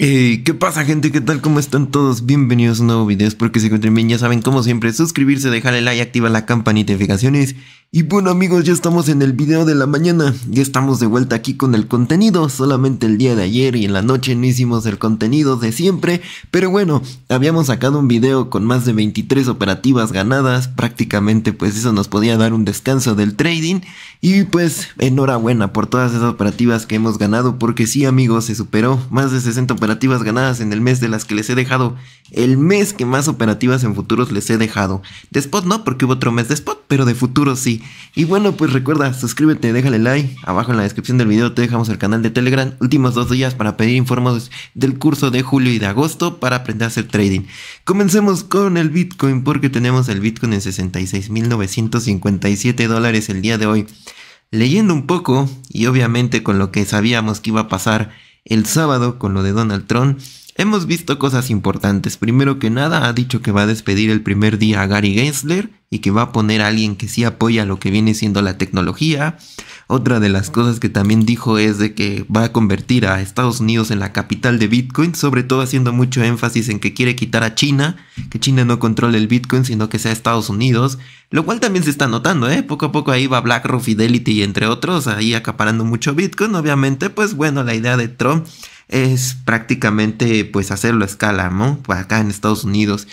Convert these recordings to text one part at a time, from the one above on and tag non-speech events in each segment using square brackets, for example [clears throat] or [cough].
¿Qué pasa gente? ¿Qué tal? ¿Cómo están todos? Bienvenidos a un nuevo video, espero que se encuentren bien, ya saben como siempre, suscribirse, dejar el like, activar la campanita de notificaciones Y bueno amigos, ya estamos en el video de la mañana, ya estamos de vuelta aquí con el contenido, solamente el día de ayer y en la noche no hicimos el contenido de siempre Pero bueno, habíamos sacado un video con más de 23 operativas ganadas, prácticamente pues eso nos podía dar un descanso del trading Y pues enhorabuena por todas esas operativas que hemos ganado, porque sí amigos, se superó más de 60 operativas operativas ganadas en el mes de las que les he dejado. El mes que más operativas en futuros les he dejado. De spot no, porque hubo otro mes de spot, pero de futuro sí. Y bueno, pues recuerda, suscríbete, déjale like. Abajo en la descripción del video te dejamos el canal de Telegram. Últimos dos días para pedir informes del curso de julio y de agosto para aprender a hacer trading. Comencemos con el Bitcoin, porque tenemos el Bitcoin en 66.957 dólares el día de hoy. Leyendo un poco, y obviamente con lo que sabíamos que iba a pasar el sábado con lo de Donald Trump Hemos visto cosas importantes. Primero que nada, ha dicho que va a despedir el primer día a Gary Gensler y que va a poner a alguien que sí apoya lo que viene siendo la tecnología. Otra de las cosas que también dijo es de que va a convertir a Estados Unidos en la capital de Bitcoin, sobre todo haciendo mucho énfasis en que quiere quitar a China, que China no controle el Bitcoin, sino que sea Estados Unidos, lo cual también se está notando, ¿eh? Poco a poco ahí va BlackRock, Fidelity y entre otros, ahí acaparando mucho Bitcoin, obviamente, pues bueno, la idea de Trump es prácticamente pues hacerlo a escala, ¿no? Pues, acá en Estados Unidos.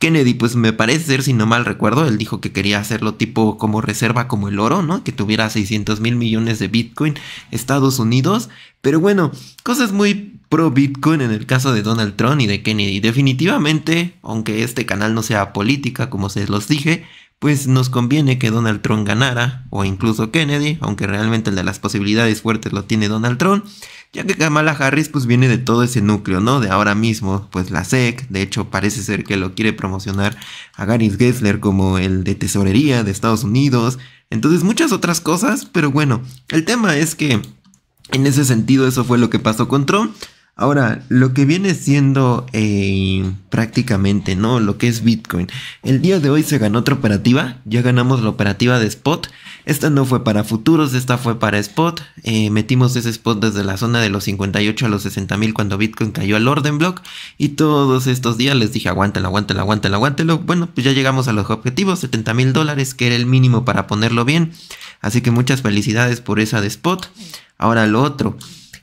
Kennedy, pues me parece ser, si no mal recuerdo, él dijo que quería hacerlo tipo como reserva como el oro, ¿no? Que tuviera 600 mil millones de Bitcoin Estados Unidos. Pero bueno, cosas muy pro Bitcoin en el caso de Donald Trump y de Kennedy. Definitivamente, aunque este canal no sea política, como se los dije, pues nos conviene que Donald Trump ganara, o incluso Kennedy, aunque realmente el de las posibilidades fuertes lo tiene Donald Trump, ya que Kamala Harris pues viene de todo ese núcleo, ¿no? De ahora mismo, pues la SEC, de hecho parece ser que lo quiere promocionar a Gary Gessler como el de tesorería de Estados Unidos, entonces muchas otras cosas, pero bueno, el tema es que en ese sentido eso fue lo que pasó con Trump. Ahora, lo que viene siendo eh, prácticamente, ¿no? Lo que es Bitcoin. El día de hoy se ganó otra operativa. Ya ganamos la operativa de spot. Esta no fue para futuros, esta fue para spot. Eh, metimos ese spot desde la zona de los 58 a los 60 mil cuando Bitcoin cayó al orden block. Y todos estos días les dije, aguántelo, aguántelo, aguántelo, aguántelo. Bueno, pues ya llegamos a los objetivos, 70 mil dólares, que era el mínimo para ponerlo bien. Así que muchas felicidades por esa de spot. Ahora lo otro.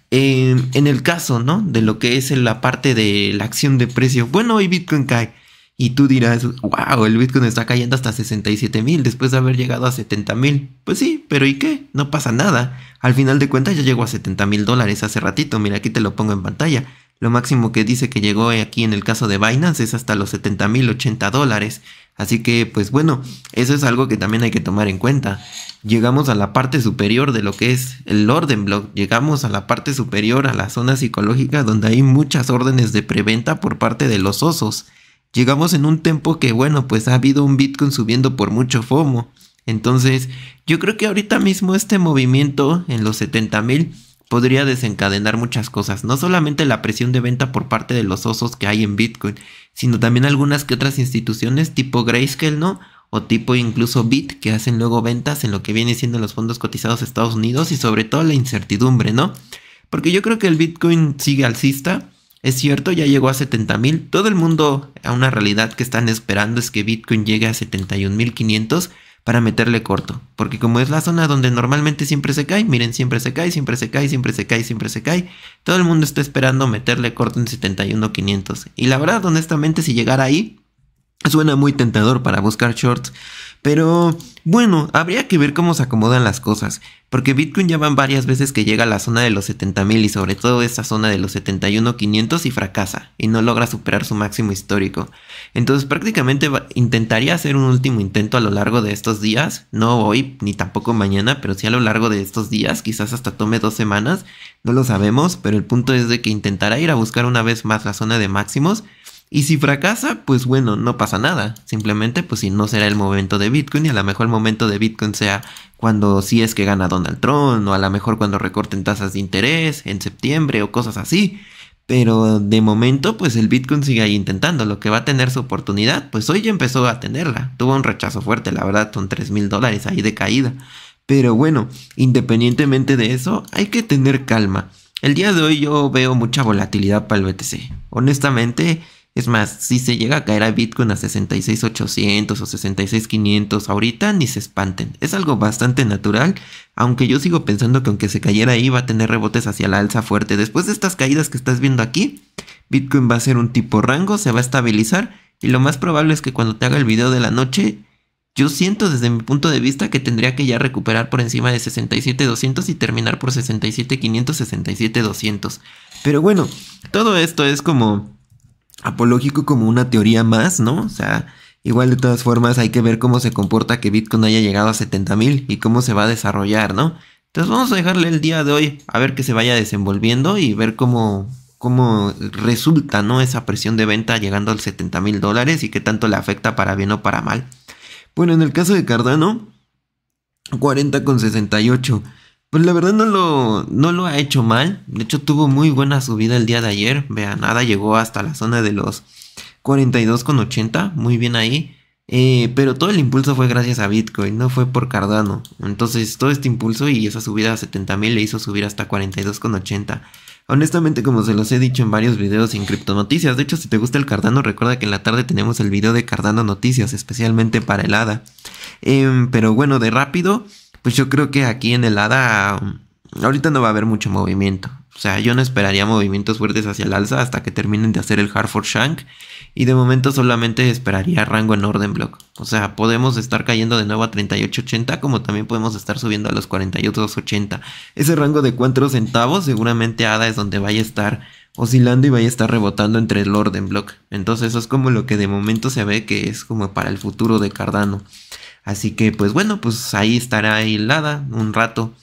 Em, en el caso, ¿no? De lo que es la parte de la acción de precio. Bueno, hoy Bitcoin cae. Y tú dirás, wow, el Bitcoin está cayendo hasta 67 mil después de haber llegado a 70 mil. Pues sí, pero ¿y qué? No pasa nada. Al final de cuentas ya llegó a 70 mil dólares hace ratito. Mira, aquí te lo pongo en pantalla. Lo máximo que dice que llegó aquí en el caso de Binance es hasta los 70 mil 80 dólares. Así que, pues bueno, eso es algo que también hay que tomar en cuenta. Llegamos a la parte superior de lo que es el orden block. Llegamos a la parte superior a la zona psicológica donde hay muchas órdenes de preventa por parte de los osos. Llegamos en un tiempo que, bueno, pues ha habido un Bitcoin subiendo por mucho FOMO. Entonces, yo creo que ahorita mismo este movimiento en los 70 mil podría desencadenar muchas cosas, no solamente la presión de venta por parte de los osos que hay en Bitcoin, sino también algunas que otras instituciones tipo Grayscale, ¿no? O tipo incluso Bit que hacen luego ventas en lo que viene siendo los fondos cotizados de Estados Unidos y sobre todo la incertidumbre, ¿no? Porque yo creo que el Bitcoin sigue alcista, es cierto, ya llegó a 70 mil, todo el mundo a una realidad que están esperando es que Bitcoin llegue a 71 mil para meterle corto. Porque como es la zona donde normalmente siempre se cae, miren, siempre se cae, siempre se cae, siempre se cae, siempre se cae. Todo el mundo está esperando meterle corto en 71.500. Y la verdad, honestamente, si llegara ahí, suena muy tentador para buscar shorts pero bueno, habría que ver cómo se acomodan las cosas, porque Bitcoin ya van varias veces que llega a la zona de los 70.000 y sobre todo esta zona de los 71.500 y fracasa y no logra superar su máximo histórico. Entonces prácticamente intentaría hacer un último intento a lo largo de estos días, no hoy ni tampoco mañana, pero sí a lo largo de estos días, quizás hasta tome dos semanas, no lo sabemos, pero el punto es de que intentará ir a buscar una vez más la zona de máximos y si fracasa, pues bueno, no pasa nada. Simplemente, pues si no será el momento de Bitcoin y a lo mejor el momento de Bitcoin sea cuando sí es que gana Donald Trump o a lo mejor cuando recorten tasas de interés en septiembre o cosas así. Pero de momento, pues el Bitcoin sigue ahí intentando. Lo que va a tener su oportunidad, pues hoy ya empezó a tenerla. Tuvo un rechazo fuerte, la verdad, son 3 mil dólares ahí de caída. Pero bueno, independientemente de eso, hay que tener calma. El día de hoy yo veo mucha volatilidad para el BTC. Honestamente, es más, si se llega a caer a Bitcoin a 66.800 o 66.500 ahorita, ni se espanten. Es algo bastante natural, aunque yo sigo pensando que aunque se cayera ahí va a tener rebotes hacia la alza fuerte. Después de estas caídas que estás viendo aquí, Bitcoin va a ser un tipo rango, se va a estabilizar y lo más probable es que cuando te haga el video de la noche, yo siento desde mi punto de vista que tendría que ya recuperar por encima de 67.200 y terminar por 67.500, 67.200. Pero bueno, todo esto es como apológico como una teoría más, ¿no? O sea, igual de todas formas hay que ver cómo se comporta que Bitcoin haya llegado a 70.000 mil y cómo se va a desarrollar, ¿no? Entonces vamos a dejarle el día de hoy a ver que se vaya desenvolviendo y ver cómo, cómo resulta, ¿no? Esa presión de venta llegando al 70 mil dólares y qué tanto le afecta para bien o para mal. Bueno, en el caso de Cardano, 40,68. Pues la verdad no lo, no lo ha hecho mal. De hecho tuvo muy buena subida el día de ayer. Vean, nada llegó hasta la zona de los 42,80. Muy bien ahí. Eh, pero todo el impulso fue gracias a Bitcoin, no fue por Cardano. Entonces todo este impulso y esa subida a 70.000 le hizo subir hasta 42,80. Honestamente, como se los he dicho en varios videos en noticias, de hecho si te gusta el Cardano, recuerda que en la tarde tenemos el video de Cardano Noticias, especialmente para el ADA. Em, pero bueno, de rápido, pues yo creo que aquí en el ADA mm, ahorita no va a haber mucho movimiento. O sea, yo no esperaría movimientos fuertes hacia el alza hasta que terminen de hacer el Hartford Shank. Y de momento solamente esperaría rango en orden block. O sea, podemos estar cayendo de nuevo a 38.80 como también podemos estar subiendo a los 42.80. Ese rango de 4 centavos seguramente ADA es donde vaya a estar oscilando y vaya a estar rebotando entre el orden block. Entonces eso es como lo que de momento se ve que es como para el futuro de Cardano. Así que pues bueno, pues ahí estará aislada un rato.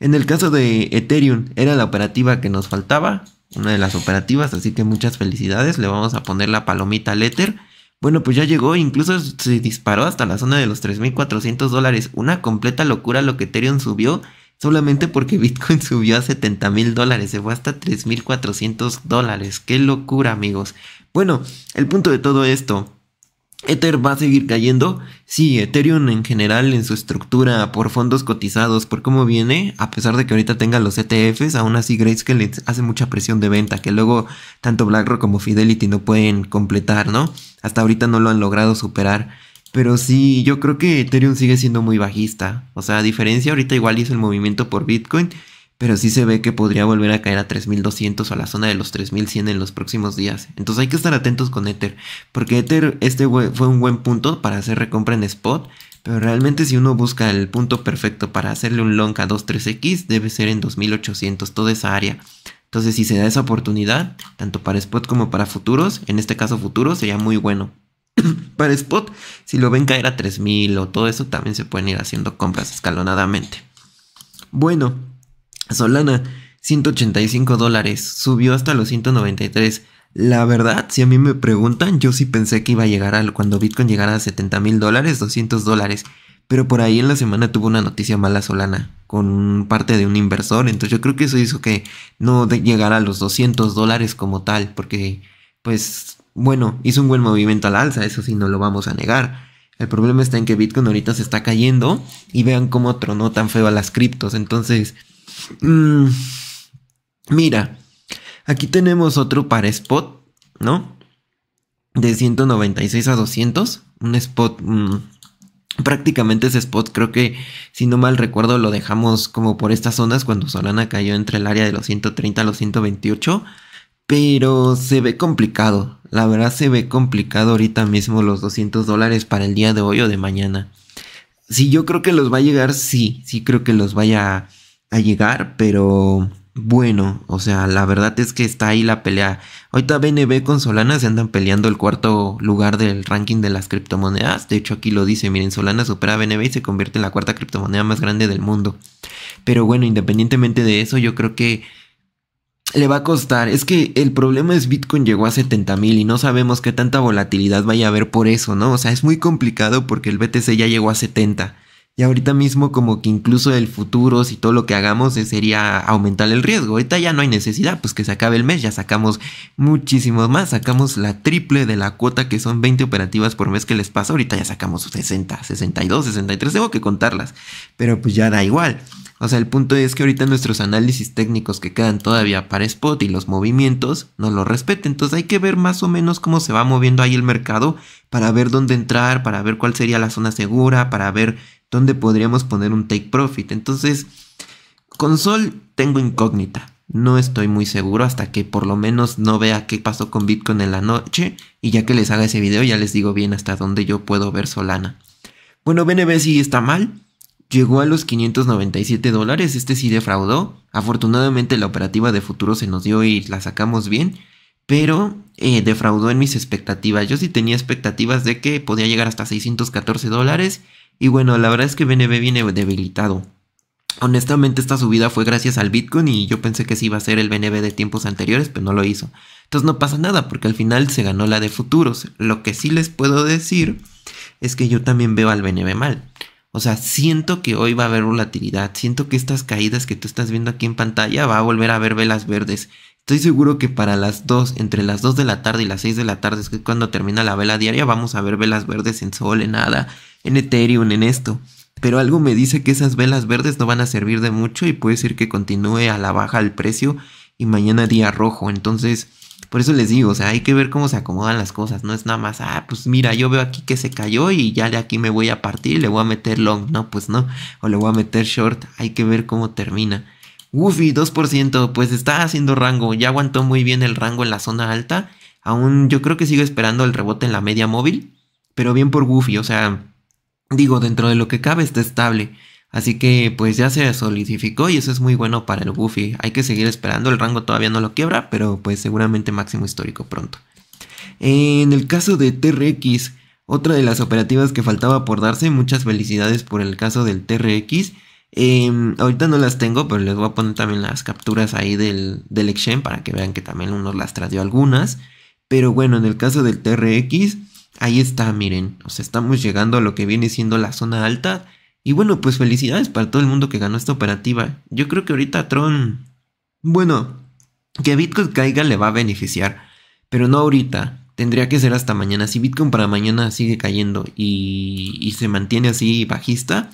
En el caso de Ethereum, era la operativa que nos faltaba, una de las operativas, así que muchas felicidades, le vamos a poner la palomita al Ether. Bueno, pues ya llegó, incluso se disparó hasta la zona de los 3.400 dólares, una completa locura lo que Ethereum subió, solamente porque [laughs] Bitcoin subió a 70.000 dólares, se fue hasta 3.400 dólares, qué locura amigos. Bueno, el punto de todo esto Ether va a seguir cayendo. Sí, Ethereum en general, en su estructura, por fondos cotizados, por cómo viene, a pesar de que ahorita tenga los ETFs, aún así Grayscale hace mucha presión de venta, que luego tanto BlackRock como Fidelity no pueden completar, ¿no? Hasta ahorita no lo han logrado superar. Pero sí, yo creo que Ethereum sigue siendo muy bajista. O sea, a diferencia, ahorita igual hizo el movimiento por Bitcoin, pero sí se ve que podría volver a caer a 3200 o a la zona de los 3100 en los próximos días. Entonces hay que estar atentos con Ether, porque Ether este fue un buen punto para hacer recompra en spot, pero realmente si uno busca el punto perfecto para hacerle un long a 23x debe ser en 2800 toda esa área. Entonces si se da esa oportunidad, tanto para spot como para futuros, en este caso futuros sería muy bueno. [clears throat] para spot, si lo ven caer a 3000 o todo eso, también se pueden ir haciendo compras escalonadamente. Bueno, Solana, 185 dólares, subió hasta los 193. La verdad, si a mí me preguntan, yo sí pensé que iba a llegar a... cuando Bitcoin llegara a 70 mil dólares, 200 dólares. Pero por ahí en la semana tuvo una noticia mala Solana con parte de un inversor. Entonces yo creo que eso hizo que no llegara a los 200 dólares como tal. Porque, pues, bueno, hizo un buen movimiento al alza. Eso sí, no lo vamos a negar. El problema está en que Bitcoin ahorita se está cayendo. Y vean cómo tronó tan feo a las criptos. Entonces, Mm, mira, aquí tenemos otro para spot, ¿no? De 196 a 200. Un spot... Mm, prácticamente ese spot creo que si no mal recuerdo lo dejamos como por estas zonas cuando Solana cayó entre el área de los 130 a los 128 pero se ve complicado la verdad se ve complicado ahorita mismo los 200 dólares para el día de hoy o de mañana si yo creo que los va a llegar sí sí creo que los vaya a llegar, pero bueno, o sea, la verdad es que está ahí la pelea. Ahorita BNB con Solana se andan peleando el cuarto lugar del ranking de las criptomonedas. De hecho, aquí lo dice, miren, Solana supera a BNB y se convierte en la cuarta criptomoneda más grande del mundo. Pero bueno, independientemente de eso, yo creo que le va a costar. Es que el problema es Bitcoin llegó a $70,000 y no sabemos qué tanta volatilidad vaya a haber por eso, ¿no? O sea, es muy complicado porque el BTC ya llegó a 70. Y ahorita mismo como que incluso el futuro, si todo lo que hagamos eh, sería aumentar el riesgo. Ahorita ya no hay necesidad, pues que se acabe el mes, ya sacamos muchísimos más, sacamos la triple de la cuota que son 20 operativas por mes que les pasa, ahorita ya sacamos 60, 62, 63, tengo que contarlas, pero pues ya da igual. O sea, el punto es que ahorita nuestros análisis técnicos que quedan todavía para spot y los movimientos no lo respeten. Entonces hay que ver más o menos cómo se va moviendo ahí el mercado para ver dónde entrar, para ver cuál sería la zona segura, para ver dónde podríamos poner un take profit. Entonces, con Sol tengo incógnita. No estoy muy seguro hasta que por lo menos no vea qué pasó con Bitcoin en la noche y ya que les haga ese video ya les digo bien hasta dónde yo puedo ver Solana. Bueno, BNB sí está mal llegó a los 597 dólares, este sí defraudó. Afortunadamente la operativa de futuro se nos dio y la sacamos bien, pero eh, defraudó en mis expectativas. Yo sí tenía expectativas de que podía llegar hasta 614 dólares y bueno, la verdad es que BNB viene debilitado. Honestamente esta subida fue gracias al Bitcoin y yo pensé que sí iba a ser el BNB de tiempos anteriores, pero no lo hizo. Entonces no pasa nada porque al final se ganó la de futuros. Lo que sí les puedo decir es que yo también veo al BNB mal. O sea, siento que hoy va a haber volatilidad, siento que estas caídas que tú estás viendo aquí en pantalla va a volver a haber velas verdes. Estoy seguro que para las 2, entre las 2 de la tarde y las 6 de la tarde, es que cuando termina la vela diaria, vamos a ver velas verdes en Sol, en nada en Ethereum, en esto. Pero algo me dice que esas velas verdes no van a servir de mucho y puede ser que continúe a la baja el precio y mañana día rojo. Entonces, por eso les digo, o sea, hay que ver cómo se acomodan las cosas. No es nada más, ah, pues mira, yo veo aquí que se cayó y ya de aquí me voy a partir y le voy a meter long. No, pues no. O le voy a meter short. Hay que ver cómo termina. por 2%, pues está haciendo rango. Ya aguantó muy bien el rango en la zona alta. Aún yo creo que sigue esperando el rebote en la media móvil. Pero bien por Woofy, o sea, digo, dentro de lo que cabe está estable. Así que pues ya se solidificó y eso es muy bueno para el Buffy. Hay que seguir esperando, el rango todavía no lo quiebra, pero pues seguramente máximo histórico pronto. En el caso de TRX, otra de las operativas que faltaba por darse, muchas felicidades por el caso del TRX. Em, ahorita no las tengo, pero les voy a poner también las capturas ahí del, del exchange para que vean que también uno las tradió algunas. Pero bueno, en el caso del TRX, ahí está, miren, o estamos llegando a lo que viene siendo la zona alta y bueno, pues felicidades para todo el mundo que ganó esta operativa. Yo creo que ahorita Tron... Bueno, que Bitcoin caiga le va a beneficiar, pero no ahorita. Tendría que ser hasta mañana. Si Bitcoin para mañana sigue cayendo y, y se mantiene así bajista,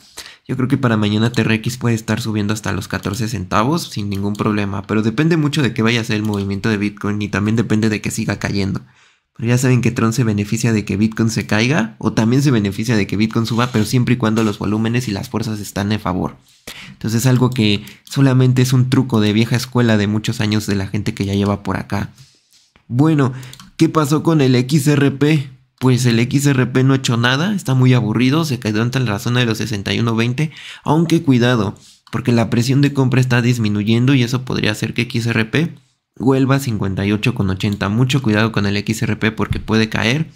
yo creo que para mañana TRX puede estar subiendo hasta los 14 centavos sin ningún problema. Pero depende mucho de que vaya a ser el movimiento de Bitcoin y también depende de que siga cayendo. Pero ya saben que Tron se beneficia de que Bitcoin se caiga o también se beneficia de que Bitcoin suba, pero siempre y cuando los volúmenes y las fuerzas están en favor. Entonces es algo que solamente es un truco de vieja escuela de muchos años de la gente que ya lleva por acá. Bueno, ¿qué pasó con el XRP? Pues el XRP no ha hecho nada, está muy aburrido, se quedó en la zona de los 61.20, aunque cuidado, porque la presión de compra está disminuyendo y eso podría hacer que XRP Huelva 58,80. Mucho cuidado con el XRP porque puede caer.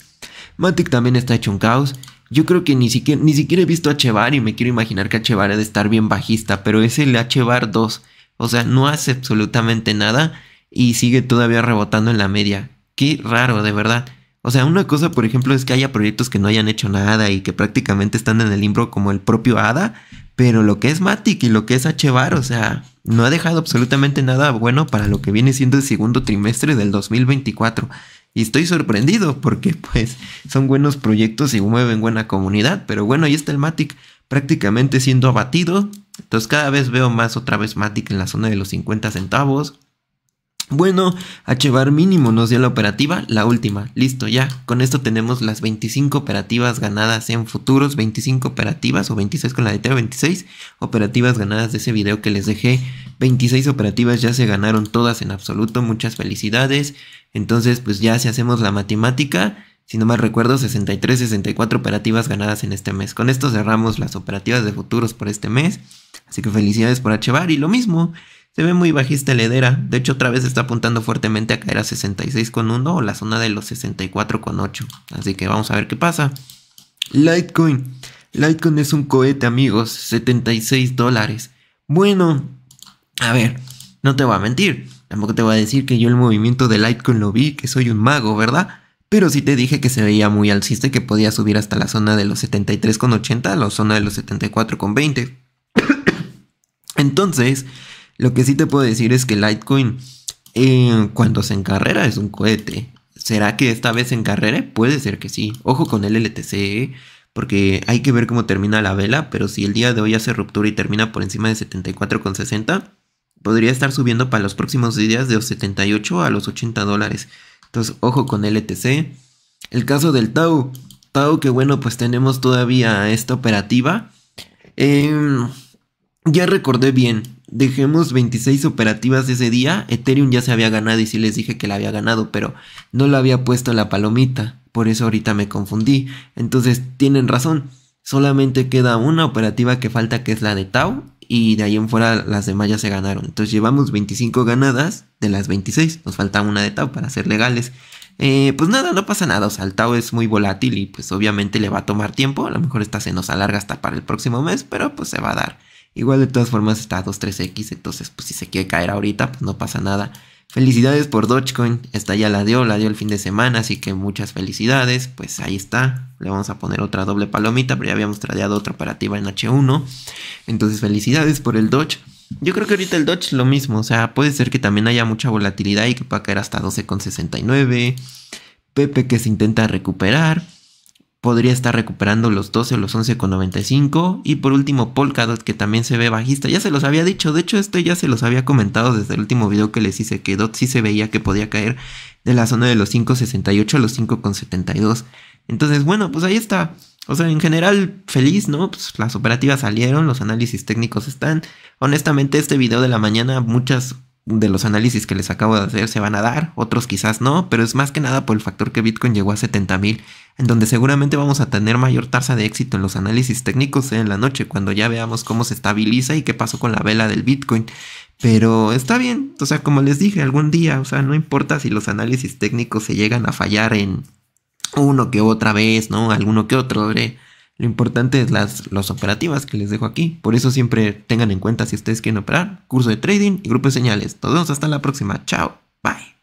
Matic también está hecho un caos. Yo creo que ni siquiera, ni siquiera he visto a Chevar y me quiero imaginar que Chevar ha de estar bien bajista, pero es el Chevar 2. O sea, no hace absolutamente nada y sigue todavía rebotando en la media. Qué raro, de verdad. O sea, una cosa, por ejemplo, es que haya proyectos que no hayan hecho nada y que prácticamente están en el limbo como el propio ADA, pero lo que es Matic y lo que es HVAR, o sea, no ha dejado absolutamente nada bueno para lo que viene siendo el segundo trimestre del 2024. Y estoy sorprendido porque [laughs] pues son buenos proyectos y mueven buena comunidad, pero bueno, ahí está el Matic prácticamente siendo abatido. Entonces cada vez veo más otra vez Matic en la zona de los 50 centavos. Bueno, HBAR mínimo nos dio la operativa, la última, listo ya. Con esto tenemos las 25 operativas ganadas en futuros, 25 operativas o 26 con la letra 26 operativas ganadas de ese video que les dejé. 26 operativas ya se ganaron todas en absoluto, muchas felicidades. Entonces pues ya si hacemos la matemática, si no mal recuerdo 63, 64 operativas ganadas en este mes. Con esto cerramos las operativas de futuros por este mes. Así que felicidades por HBAR y lo mismo. Se ve muy bajista la de hecho otra vez está apuntando fuertemente a caer a 66,1 o la zona de los 64,8. Así que vamos a ver qué pasa. Litecoin. Litecoin es un cohete amigos, 76 dólares. Bueno, a ver, no te voy a mentir, tampoco te voy a decir que yo el movimiento de Litecoin lo vi, que soy un mago, ¿verdad? Pero sí te dije que se veía muy alcista y que podía subir hasta la zona de los 73,80 a la zona de los 74,20. [coughs] Entonces, lo que sí te puedo decir es que Litecoin, eh, cuando se encarrera, es un cohete. ¿Será que esta vez se encarrere? Puede ser que sí. Ojo con el LTC, eh, porque hay que ver cómo termina la vela, pero si el día de hoy hace ruptura y termina por encima de 74,60, podría estar subiendo para los próximos días de los 78 a los 80 dólares. Entonces, ojo con LTC. El caso del Tau. Tau, que bueno, pues tenemos todavía esta operativa. Em, ya recordé bien, dejemos 26 operativas ese día, Ethereum ya se había ganado y sí les dije que la había ganado, pero no lo había puesto la palomita, por eso ahorita me confundí. Entonces tienen razón, solamente queda una operativa que falta que es la de Tau y de ahí en fuera las demás ya se ganaron. Entonces llevamos 25 ganadas de las 26, nos falta una de Tau para ser legales. Eh, pues nada, no pasa nada, o sea, el Tau es muy volátil y pues obviamente le va a tomar tiempo, a lo mejor esta se nos alarga hasta para el próximo mes, pero pues se va a dar. Igual de todas formas está a x entonces pues si se quiere caer ahorita, pues no pasa nada. Felicidades por Dogecoin, esta ya la dio, la dio el fin de semana, así que muchas felicidades, pues ahí está. Le vamos a poner otra doble palomita, pero ya habíamos tradeado otra operativa en H1. Entonces felicidades por el Doge. Yo creo que ahorita el Doge lo mismo, o sea, puede ser que también haya mucha volatilidad y que pueda caer hasta 12,69. Pepe que se intenta recuperar podría estar recuperando los 12 o los 11,95. Y por último, Polkadot, que también se ve bajista. Ya se los había dicho, de hecho, esto ya se los había comentado desde el último video que les hice, que DOT sí se veía que podía caer de la zona de los 5,68 a los 5,72. Entonces, bueno, pues ahí está. O sea, en general, feliz, ¿no? Pues las operativas salieron, los análisis técnicos están. Honestamente, este video de la mañana, muchas de los análisis que les acabo de hacer se van a dar, otros quizás no, pero es más que nada por el factor que Bitcoin llegó a 70.000, en donde seguramente vamos a tener mayor tasa de éxito en los análisis técnicos en la noche, cuando ya veamos cómo se estabiliza y qué pasó con la vela del Bitcoin. Pero está bien, o sea, como les dije, algún día, o sea, no importa si los análisis técnicos se llegan a fallar en uno que otra vez, ¿no? Alguno que otro, eh, lo importante es las, operativas que les dejo aquí. Por eso siempre tengan en cuenta si ustedes quieren operar, curso de trading y grupo de señales. Todos hasta la próxima. Chao. Bye.